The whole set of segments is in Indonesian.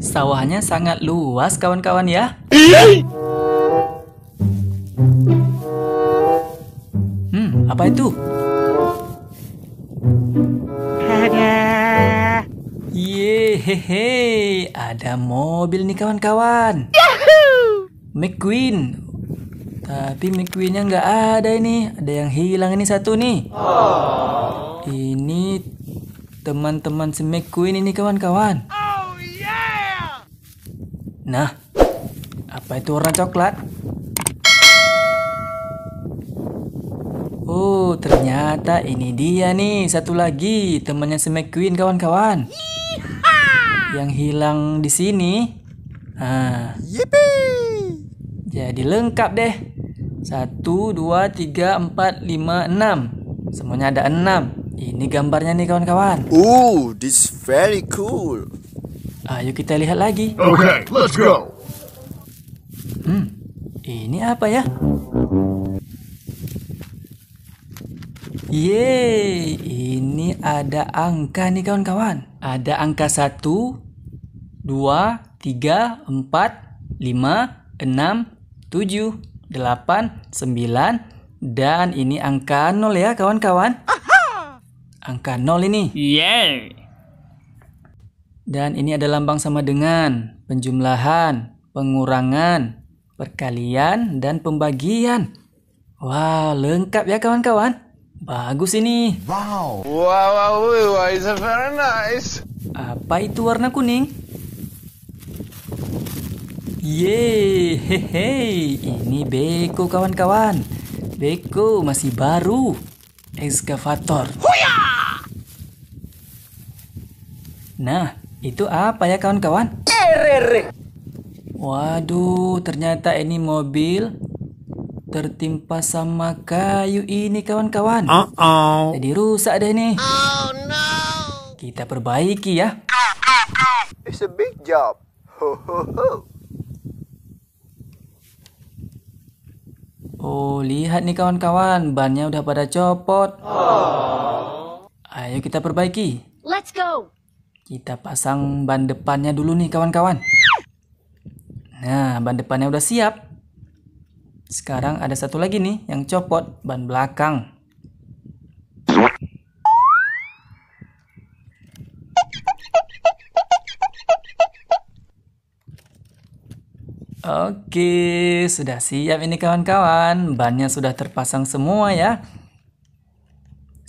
Sawahnya sangat luas kawan-kawan ya. Hmm, apa itu? hehehe ada mobil nih kawan-kawan. McQueen. Tapi McQueennya nggak ada ini. Ada yang hilang ini satu nih. Oh. Ini teman-teman si McQueen ini kawan-kawan. Nah, apa itu warna coklat? Oh, ternyata ini dia nih, satu lagi temannya si McQueen kawan-kawan. Yang hilang di sini. Ah. Jadi lengkap deh. Satu, dua, tiga, empat, lima, enam. Semuanya ada enam. Ini gambarnya nih kawan-kawan. Oh, this very cool. Ayo kita lihat lagi. Oke, okay, let's go. Hmm, ini apa ya? Yeay, ini ada angka nih kawan-kawan. Ada angka 1, 2, 3, 4, 5, 6, 7, 8, 9, dan ini angka 0 ya kawan-kawan. Angka 0 ini. Yeay. Dan ini ada lambang sama dengan, penjumlahan, pengurangan, perkalian, dan pembagian. wow, lengkap ya kawan-kawan. Bagus ini. Wow. Wow, wow, wow, it's very nice. Apa itu warna kuning? Yeay, hehe, ini beko kawan-kawan. Beko masih baru. Excavator. Huya. Nah, itu apa ya kawan-kawan? Waduh, ternyata ini mobil tertimpa sama kayu ini kawan-kawan. Uh -oh. Jadi rusak deh nih. Oh no. Kita perbaiki ya. It's a big job. Oh, lihat nih kawan-kawan, bannya udah pada copot. Oh. Ayo kita perbaiki. Let's go. Kita pasang ban depannya dulu nih kawan-kawan. Nah, ban depannya udah siap. Sekarang ada satu lagi nih yang copot, ban belakang. Oke, sudah siap ini kawan-kawan. Bannya sudah terpasang semua ya.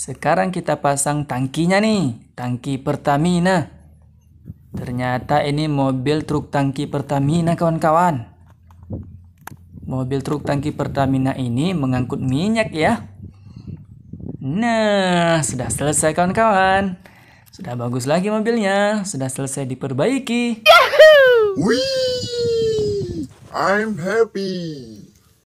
Sekarang kita pasang tangkinya nih, tangki Pertamina. Ternyata ini mobil truk tangki Pertamina kawan-kawan. Mobil truk tangki Pertamina ini mengangkut minyak ya. Nah, sudah selesai kawan-kawan. Sudah bagus lagi mobilnya, sudah selesai diperbaiki. Yahoo! Wee! I'm happy.